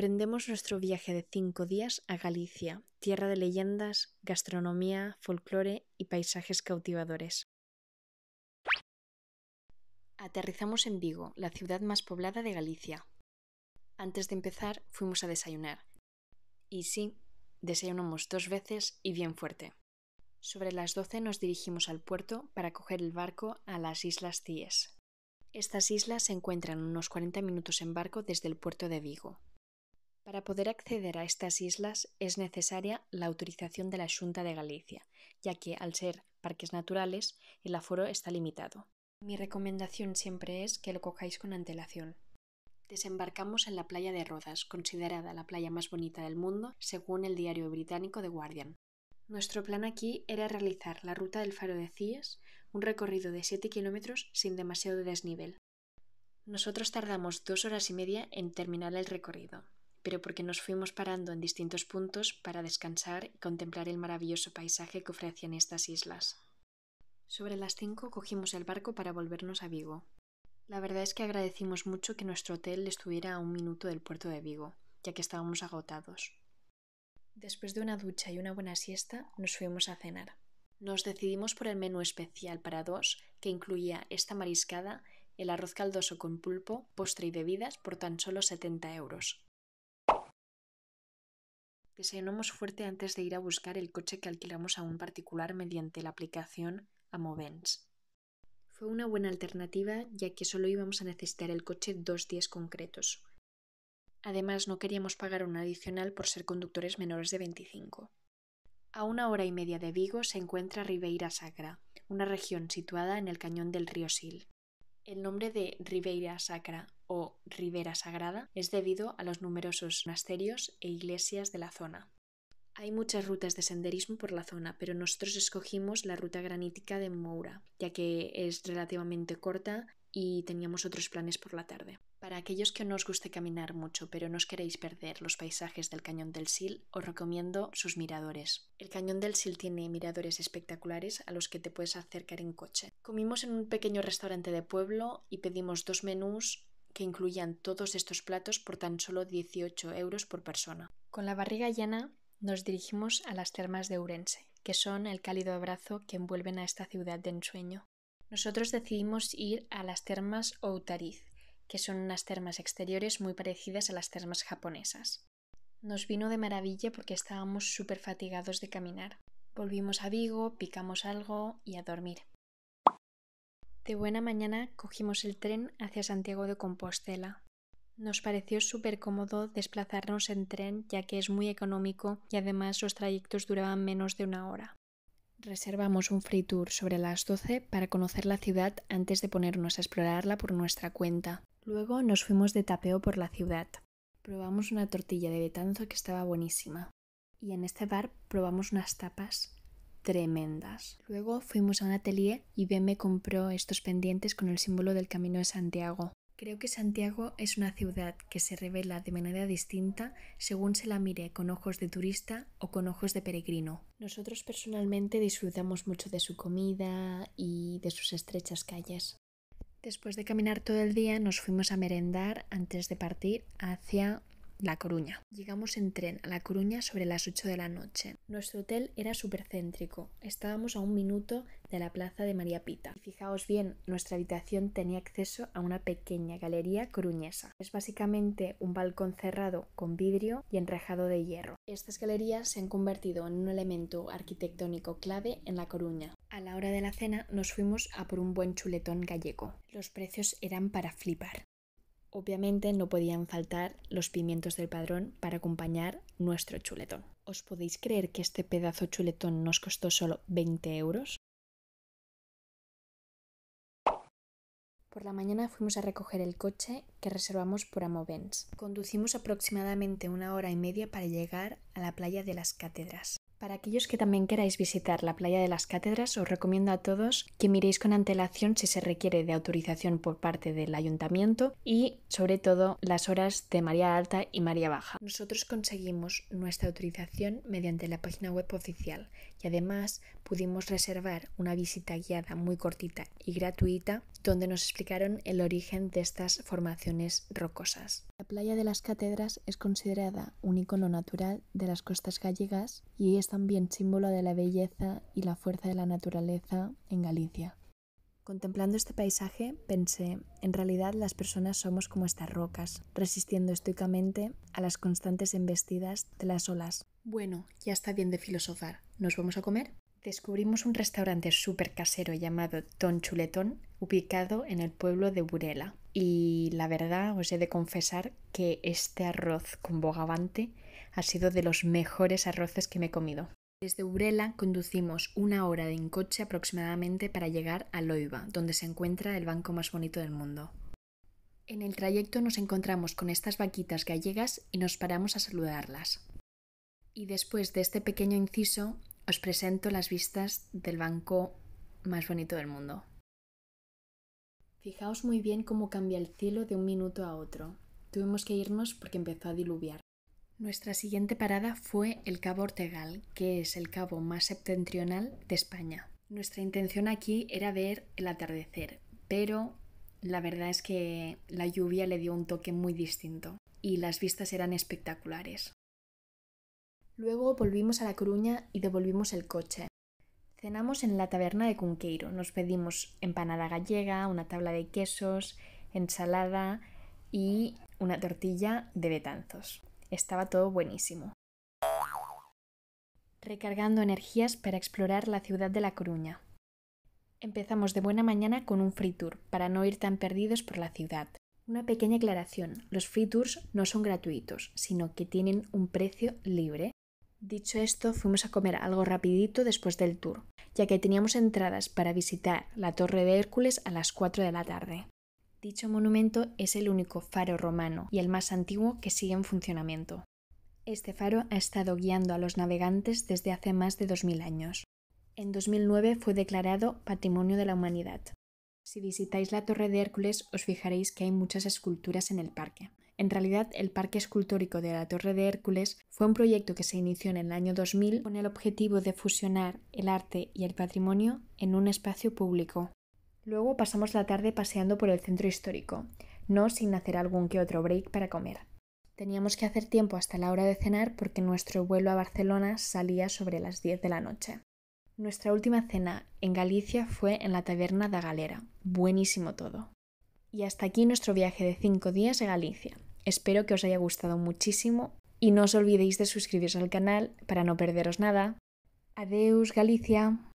Emprendemos nuestro viaje de cinco días a Galicia, tierra de leyendas, gastronomía, folclore y paisajes cautivadores. Aterrizamos en Vigo, la ciudad más poblada de Galicia. Antes de empezar, fuimos a desayunar. Y sí, desayunamos dos veces y bien fuerte. Sobre las 12 nos dirigimos al puerto para coger el barco a las Islas Cíes. Estas islas se encuentran unos 40 minutos en barco desde el puerto de Vigo. Para poder acceder a estas islas es necesaria la autorización de la Junta de Galicia, ya que al ser parques naturales el aforo está limitado. Mi recomendación siempre es que lo cojáis con antelación. Desembarcamos en la playa de Rodas, considerada la playa más bonita del mundo según el diario británico The Guardian. Nuestro plan aquí era realizar la ruta del Faro de Cíes, un recorrido de 7 kilómetros sin demasiado desnivel. Nosotros tardamos dos horas y media en terminar el recorrido, pero porque nos fuimos parando en distintos puntos para descansar y contemplar el maravilloso paisaje que ofrecían estas islas. Sobre las cinco cogimos el barco para volvernos a Vigo. La verdad es que agradecimos mucho que nuestro hotel estuviera a un minuto del puerto de Vigo, ya que estábamos agotados. Después de una ducha y una buena siesta, nos fuimos a cenar. Nos decidimos por el menú especial para dos, que incluía esta mariscada, el arroz caldoso con pulpo, postre y bebidas por tan solo 70 euros. Desayunamos fuerte antes de ir a buscar el coche que alquilamos a un particular mediante la aplicación Amovens. Fue una buena alternativa ya que solo íbamos a necesitar el coche dos días concretos. Además, no queríamos pagar un adicional por ser conductores menores de 25. A una hora y media de Vigo se encuentra Ribeira Sacra, una región situada en el cañón del río Sil. El nombre de Ribeira Sacra o ribera sagrada es debido a los numerosos monasterios e iglesias de la zona. Hay muchas rutas de senderismo por la zona, pero nosotros escogimos la ruta granítica de Moura, ya que es relativamente corta y teníamos otros planes por la tarde. Para aquellos que no os guste caminar mucho, pero no os queréis perder los paisajes del Cañón del Sil, os recomiendo sus miradores. El Cañón del Sil tiene miradores espectaculares a los que te puedes acercar en coche. Comimos en un pequeño restaurante de pueblo y pedimos dos menús que incluyan todos estos platos por tan solo 18 euros por persona. Con la barriga llena nos dirigimos a las termas de Urense, que son el cálido abrazo que envuelven a esta ciudad de ensueño. Nosotros decidimos ir a las termas Outariz, que son unas termas exteriores muy parecidas a las termas japonesas. Nos vino de maravilla porque estábamos súper fatigados de caminar. Volvimos a Vigo, picamos algo y a dormir. De buena mañana cogimos el tren hacia Santiago de Compostela. Nos pareció súper cómodo desplazarnos en tren ya que es muy económico y además los trayectos duraban menos de una hora. Reservamos un free tour sobre las 12 para conocer la ciudad antes de ponernos a explorarla por nuestra cuenta. Luego nos fuimos de tapeo por la ciudad. Probamos una tortilla de betanzo que estaba buenísima. Y en este bar probamos unas tapas tremendas. Luego fuimos a un atelier y Ben compró estos pendientes con el símbolo del Camino de Santiago. Creo que Santiago es una ciudad que se revela de manera distinta según se la mire con ojos de turista o con ojos de peregrino. Nosotros personalmente disfrutamos mucho de su comida y de sus estrechas calles. Después de caminar todo el día nos fuimos a merendar antes de partir hacia la Coruña. Llegamos en tren a La Coruña sobre las 8 de la noche. Nuestro hotel era supercéntrico. Estábamos a un minuto de la plaza de María Pita. Y fijaos bien, nuestra habitación tenía acceso a una pequeña galería coruñesa. Es básicamente un balcón cerrado con vidrio y enrejado de hierro. Estas galerías se han convertido en un elemento arquitectónico clave en La Coruña. A la hora de la cena nos fuimos a por un buen chuletón gallego. Los precios eran para flipar. Obviamente no podían faltar los pimientos del padrón para acompañar nuestro chuletón. ¿Os podéis creer que este pedazo chuletón nos costó solo 20 euros? Por la mañana fuimos a recoger el coche que reservamos por Amovens. Conducimos aproximadamente una hora y media para llegar a la playa de las Cátedras. Para aquellos que también queráis visitar la playa de las cátedras, os recomiendo a todos que miréis con antelación si se requiere de autorización por parte del ayuntamiento y sobre todo las horas de María Alta y María Baja. Nosotros conseguimos nuestra autorización mediante la página web oficial y además pudimos reservar una visita guiada muy cortita y gratuita donde nos explicaron el origen de estas formaciones rocosas. La playa de las cátedras es considerada un icono natural de las costas gallegas y es también símbolo de la belleza y la fuerza de la naturaleza en Galicia. Contemplando este paisaje, pensé, en realidad las personas somos como estas rocas, resistiendo estoicamente a las constantes embestidas de las olas. Bueno, ya está bien de filosofar. ¿Nos vamos a comer? Descubrimos un restaurante súper casero llamado Don Chuletón ubicado en el pueblo de Burela. Y la verdad os he de confesar que este arroz con bogavante ha sido de los mejores arroces que me he comido. Desde Urela conducimos una hora en coche aproximadamente para llegar a Loiva, donde se encuentra el banco más bonito del mundo. En el trayecto nos encontramos con estas vaquitas gallegas y nos paramos a saludarlas. Y después de este pequeño inciso, os presento las vistas del banco más bonito del mundo. Fijaos muy bien cómo cambia el cielo de un minuto a otro. Tuvimos que irnos porque empezó a diluviar. Nuestra siguiente parada fue el Cabo Ortegal, que es el cabo más septentrional de España. Nuestra intención aquí era ver el atardecer, pero la verdad es que la lluvia le dio un toque muy distinto y las vistas eran espectaculares. Luego volvimos a La Coruña y devolvimos el coche. Cenamos en la taberna de Cunqueiro. Nos pedimos empanada gallega, una tabla de quesos, ensalada y una tortilla de betanzos. Estaba todo buenísimo. Recargando energías para explorar la ciudad de La Coruña. Empezamos de buena mañana con un free tour para no ir tan perdidos por la ciudad. Una pequeña aclaración, los free tours no son gratuitos, sino que tienen un precio libre Dicho esto, fuimos a comer algo rapidito después del tour, ya que teníamos entradas para visitar la Torre de Hércules a las 4 de la tarde. Dicho monumento es el único faro romano y el más antiguo que sigue en funcionamiento. Este faro ha estado guiando a los navegantes desde hace más de 2.000 años. En 2009 fue declarado Patrimonio de la Humanidad. Si visitáis la Torre de Hércules os fijaréis que hay muchas esculturas en el parque, en realidad, el parque escultórico de la Torre de Hércules fue un proyecto que se inició en el año 2000 con el objetivo de fusionar el arte y el patrimonio en un espacio público. Luego pasamos la tarde paseando por el centro histórico, no sin hacer algún que otro break para comer. Teníamos que hacer tiempo hasta la hora de cenar porque nuestro vuelo a Barcelona salía sobre las 10 de la noche. Nuestra última cena en Galicia fue en la taberna da Galera. Buenísimo todo. Y hasta aquí nuestro viaje de 5 días a Galicia. Espero que os haya gustado muchísimo y no os olvidéis de suscribiros al canal para no perderos nada. Adeus Galicia.